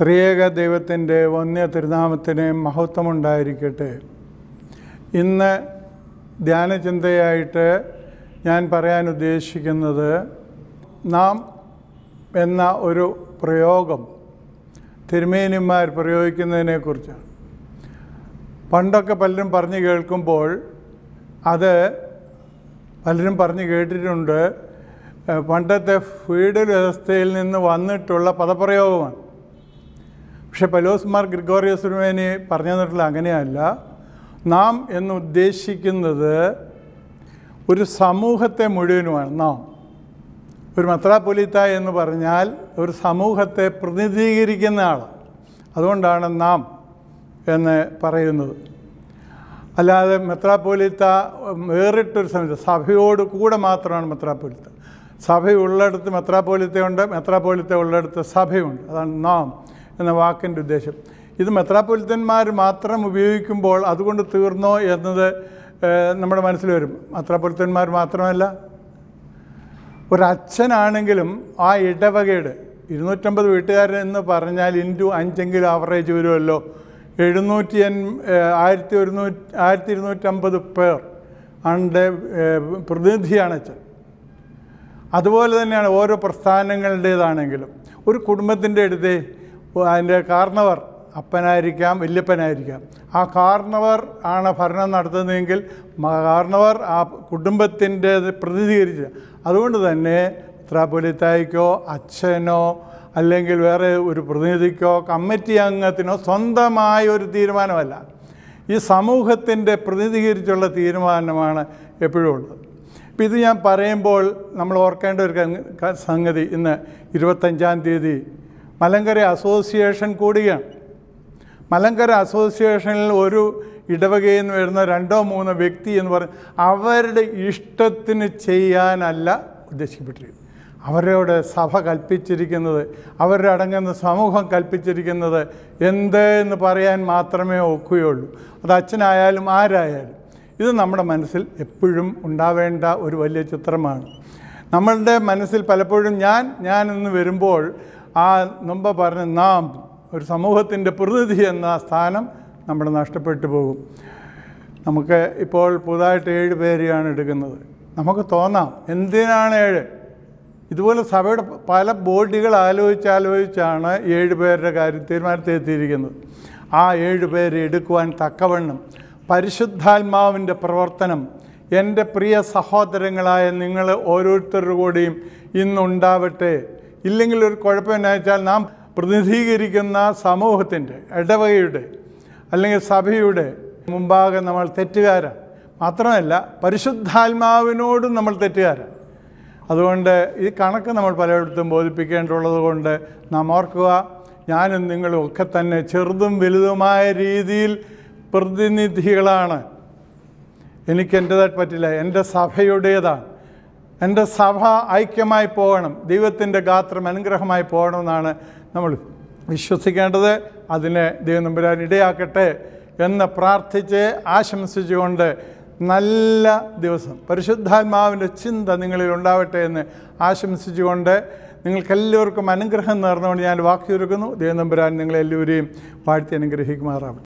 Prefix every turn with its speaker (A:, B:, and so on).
A: ത്രിയേക ദൈവത്തിൻ്റെ വന്യ തിരുനാമത്തിന് മഹത്വമുണ്ടായിരിക്കട്ടെ ഇന്ന് ധ്യാനചിന്തയായിട്ട് ഞാൻ പറയാൻ ഉദ്ദേശിക്കുന്നത് നാം എന്ന ഒരു പ്രയോഗം തിരുമേനിമാർ പ്രയോഗിക്കുന്നതിനെക്കുറിച്ചാണ് പണ്ടൊക്കെ പലരും പറഞ്ഞു കേൾക്കുമ്പോൾ അത് പലരും പറഞ്ഞു കേട്ടിട്ടുണ്ട് പണ്ടത്തെ ഫീഡ് വ്യവസ്ഥയിൽ നിന്ന് വന്നിട്ടുള്ള പദപ്രയോഗമാണ് പക്ഷെ പലോസ്മാർ ഗ്രിഗോറിയസ് ഗ്രഗോറിയസുരുമേനി പറഞ്ഞു തന്നിട്ടില്ല അങ്ങനെയല്ല നാം എന്നുദ്ദേശിക്കുന്നത് ഒരു സമൂഹത്തെ മുഴുവനുമാണ് നാം ഒരു മത്രാപൊലിത്ത എന്ന് പറഞ്ഞാൽ ഒരു സമൂഹത്തെ പ്രതിനിധീകരിക്കുന്ന ആൾ അതുകൊണ്ടാണ് നാം എന്ന് പറയുന്നത് അല്ലാതെ മെത്രാപൊലിത്ത വേറിട്ടൊരു സമയത്ത് സഭയോട് കൂടെ മാത്രമാണ് മെത്രാപൊലിത്ത സഭയുള്ളിടത്ത് മെത്രാപൊലിത്തയുണ്ട് മെത്രാപൊലിത്ത ഉള്ളിടത്ത് സഭയുണ്ട് അതാണ് നാം എന്ന വാക്കിൻ്റെ ഉദ്ദേശം ഇത് മെത്രാപൊലിത്തന്മാർ മാത്രം ഉപയോഗിക്കുമ്പോൾ അതുകൊണ്ട് തീർന്നോ എന്നത് നമ്മുടെ മനസ്സിൽ വരും മെത്രാപൊലിത്തന്മാർ മാത്രമല്ല ഒരച്ഛനാണെങ്കിലും ആ ഇടവകയുടെ ഇരുന്നൂറ്റമ്പത് വീട്ടുകാരൻ എന്ന് പറഞ്ഞാൽ ഇൻറ്റു അഞ്ചെങ്കിലും ആവറേജ് വരുമല്ലോ എഴുന്നൂറ്റി എൻ ആയിരത്തി ഒരുന്നൂറ്റി ആയിരത്തി ഇരുന്നൂറ്റമ്പത് പേർ ആണ്ട് പ്രതിനിധിയാണ് അച്ഛൻ അതുപോലെ തന്നെയാണ് ഓരോ പ്രസ്ഥാനങ്ങളുടേതാണെങ്കിലും ഒരു കുടുംബത്തിൻ്റെ അടുത്തേ അതിൻ്റെ കാർണവർ അപ്പനായിരിക്കാം വല്യപ്പനായിരിക്കാം ആ കാർണവർ ആണ് ഭരണം നടത്തുന്നതെങ്കിൽ കാർണവർ ആ കുടുംബത്തിൻ്റെ പ്രതിനിധീകരിച്ച് അതുകൊണ്ട് തന്നെ ത്രാപ്പൊലിത്തായിക്കോ അച്ഛനോ അല്ലെങ്കിൽ വേറെ ഒരു പ്രതിനിധിക്കോ കമ്മിറ്റി അംഗത്തിനോ സ്വന്തമായ ഒരു തീരുമാനമല്ല ഈ സമൂഹത്തിൻ്റെ പ്രതിനിധീകരിച്ചുള്ള തീരുമാനമാണ് എപ്പോഴും ഉള്ളത് അപ്പോൾ ഇത് ഞാൻ പറയുമ്പോൾ നമ്മൾ ഓർക്കേണ്ട ഒരു സംഗതി ഇന്ന് ഇരുപത്തഞ്ചാം തീയതി മലങ്കര അസോസിയേഷൻ കൂടിയാണ് മലങ്കര അസോസിയേഷനിൽ ഒരു ഇടവകയിൽ നിന്ന് വരുന്ന രണ്ടോ മൂന്നോ വ്യക്തി എന്ന് പറഞ്ഞ് അവരുടെ ഇഷ്ടത്തിന് ചെയ്യാനല്ല ഉദ്ദേശിക്കപ്പെട്ടിരിക്കുന്നത് അവരോട് സഭ കൽപ്പിച്ചിരിക്കുന്നത് അവരുടെ അടങ്ങുന്ന സമൂഹം കൽപ്പിച്ചിരിക്കുന്നത് എന്ത് എന്ന് പറയാൻ മാത്രമേ ഒക്കുകയുള്ളൂ അത് അച്ഛനായാലും ആരായാലും ഇത് നമ്മുടെ മനസ്സിൽ എപ്പോഴും ഉണ്ടാവേണ്ട ഒരു വലിയ ചിത്രമാണ് നമ്മളുടെ മനസ്സിൽ പലപ്പോഴും ഞാൻ ഞാൻ എന്ന് വരുമ്പോൾ ആ മുമ്പ് പറഞ്ഞ നാം ഒരു സമൂഹത്തിൻ്റെ പ്രതിനിധി എന്ന സ്ഥാനം നമ്മൾ നഷ്ടപ്പെട്ടു പോകും നമുക്ക് ഇപ്പോൾ പുതുതായിട്ട് ഏഴ് പേരെയാണ് എടുക്കുന്നത് നമുക്ക് തോന്നാം എന്തിനാണ് ഏഴ് ഇതുപോലെ സഭയുടെ പല ബോഡികൾ ആലോചിച്ചാലോചിച്ചാണ് ഏഴ് പേരുടെ കാര്യം തീരുമാനത്തിലെത്തിയിരിക്കുന്നത് ആ ഏഴ് പേരെ എടുക്കുവാൻ തക്കവണ്ണം പരിശുദ്ധാത്മാവിൻ്റെ പ്രവർത്തനം എൻ്റെ പ്രിയ സഹോദരങ്ങളായ നിങ്ങൾ ഓരോരുത്തരുടെ കൂടിയും ഇന്നുണ്ടാവട്ടെ ഇല്ലെങ്കിൽ ഒരു കുഴപ്പം എന്നാ വെച്ചാൽ നാം പ്രതിനിധീകരിക്കുന്ന സമൂഹത്തിൻ്റെ ഇടവകയുടെ അല്ലെങ്കിൽ സഭയുടെ മുമ്പാകെ നമ്മൾ തെറ്റുകാരാണ് മാത്രമല്ല പരിശുദ്ധാത്മാവിനോടും നമ്മൾ തെറ്റുകാരാണ് അതുകൊണ്ട് ഈ കണക്ക് നമ്മൾ പലയിടത്തും ബോധിപ്പിക്കേണ്ടുള്ളത് കൊണ്ട് നാം ഓർക്കുക ഞാനും നിങ്ങളും ഒക്കെ തന്നെ ചെറുതും വലുതുമായ രീതിയിൽ പ്രതിനിധികളാണ് എനിക്ക് എൻ്റെതായിട്ട് പറ്റില്ല എൻ്റെ സഭയുടേതാണ് എൻ്റെ സഭ ഐക്യമായി പോകണം ദൈവത്തിൻ്റെ ഗാത്രം അനുഗ്രഹമായി പോകണമെന്നാണ് നമ്മൾ വിശ്വസിക്കേണ്ടത് അതിനെ ദൈവം നമ്പുരാൻ ഇടയാക്കട്ടെ എന്ന് പ്രാർത്ഥിച്ച് ആശംസിച്ചുകൊണ്ട് നല്ല ദിവസം പരിശുദ്ധാത്മാവിൻ്റെ ചിന്ത നിങ്ങളിൽ ഉണ്ടാവട്ടെ എന്ന് ആശംസിച്ചുകൊണ്ട് നിങ്ങൾക്കെല്ലാവർക്കും അനുഗ്രഹം നേർന്നുകൊണ്ട് ഞാൻ വാക്കി ഒരുക്കുന്നു ദൈവം നിങ്ങളെല്ലാവരെയും വാഴ്ത്തി അനുഗ്രഹിക്കുമാറാവട്ടെ